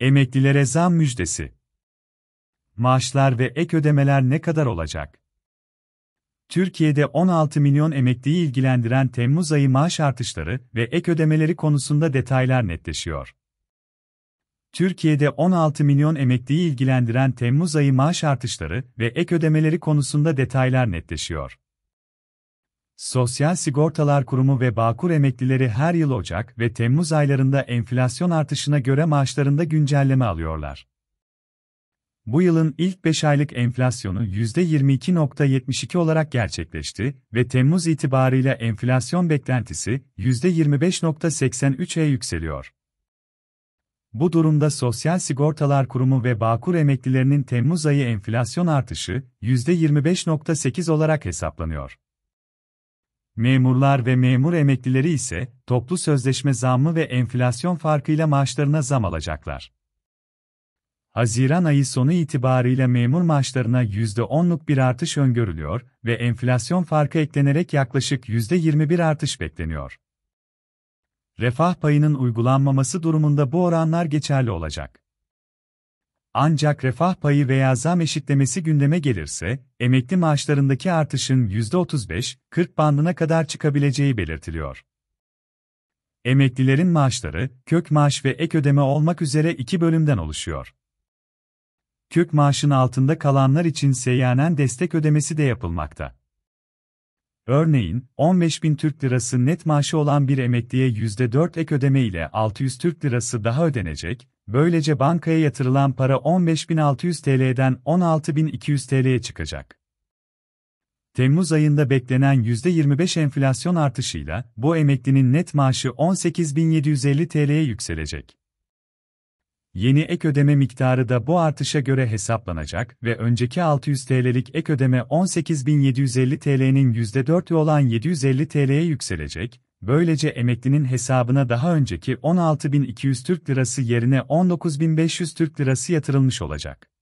Emeklilere zam müjdesi. Maaşlar ve ek ödemeler ne kadar olacak? Türkiye'de 16 milyon emekliyi ilgilendiren Temmuz ayı maaş artışları ve ek ödemeleri konusunda detaylar netleşiyor. Türkiye'de 16 milyon emekliyi ilgilendiren Temmuz ayı maaş artışları ve ek ödemeleri konusunda detaylar netleşiyor. Sosyal Sigortalar Kurumu ve Bağkur emeklileri her yıl Ocak ve Temmuz aylarında enflasyon artışına göre maaşlarında güncelleme alıyorlar. Bu yılın ilk 5 aylık enflasyonu %22.72 olarak gerçekleşti ve Temmuz itibarıyla enflasyon beklentisi %25.83'e e yükseliyor. Bu durumda Sosyal Sigortalar Kurumu ve Bağkur emeklilerinin Temmuz ayı enflasyon artışı %25.8 olarak hesaplanıyor. Memurlar ve memur emeklileri ise toplu sözleşme zammı ve enflasyon farkıyla maaşlarına zam alacaklar. Haziran ayı sonu itibariyle memur maaşlarına %10'luk bir artış öngörülüyor ve enflasyon farkı eklenerek yaklaşık %21 artış bekleniyor. Refah payının uygulanmaması durumunda bu oranlar geçerli olacak. Ancak refah payı veya zam eşitlemesi gündeme gelirse, emekli maaşlarındaki artışın %35-40 bandına kadar çıkabileceği belirtiliyor. Emeklilerin maaşları, kök maaş ve ek ödeme olmak üzere iki bölümden oluşuyor. Kök maaşın altında kalanlar için seyyanen destek ödemesi de yapılmakta. Örneğin, 15 bin Türk lirası net maaşı olan bir emekliye %4 ek ödeme ile 600 Türk lirası daha ödenecek, böylece bankaya yatırılan para 15.600 TL'den 16.200 TL'ye çıkacak. Temmuz ayında beklenen %25 enflasyon artışıyla bu emeklinin net maaşı 18.750 TL'ye yükselecek. Yeni ek ödeme miktarı da bu artışa göre hesaplanacak ve önceki 600 TL'lik ek ödeme 18.750 TL'nin %4'ü olan 750 TL'ye yükselecek, böylece emeklinin hesabına daha önceki 16.200 Türk Lirası yerine 19.500 Türk Lirası yatırılmış olacak.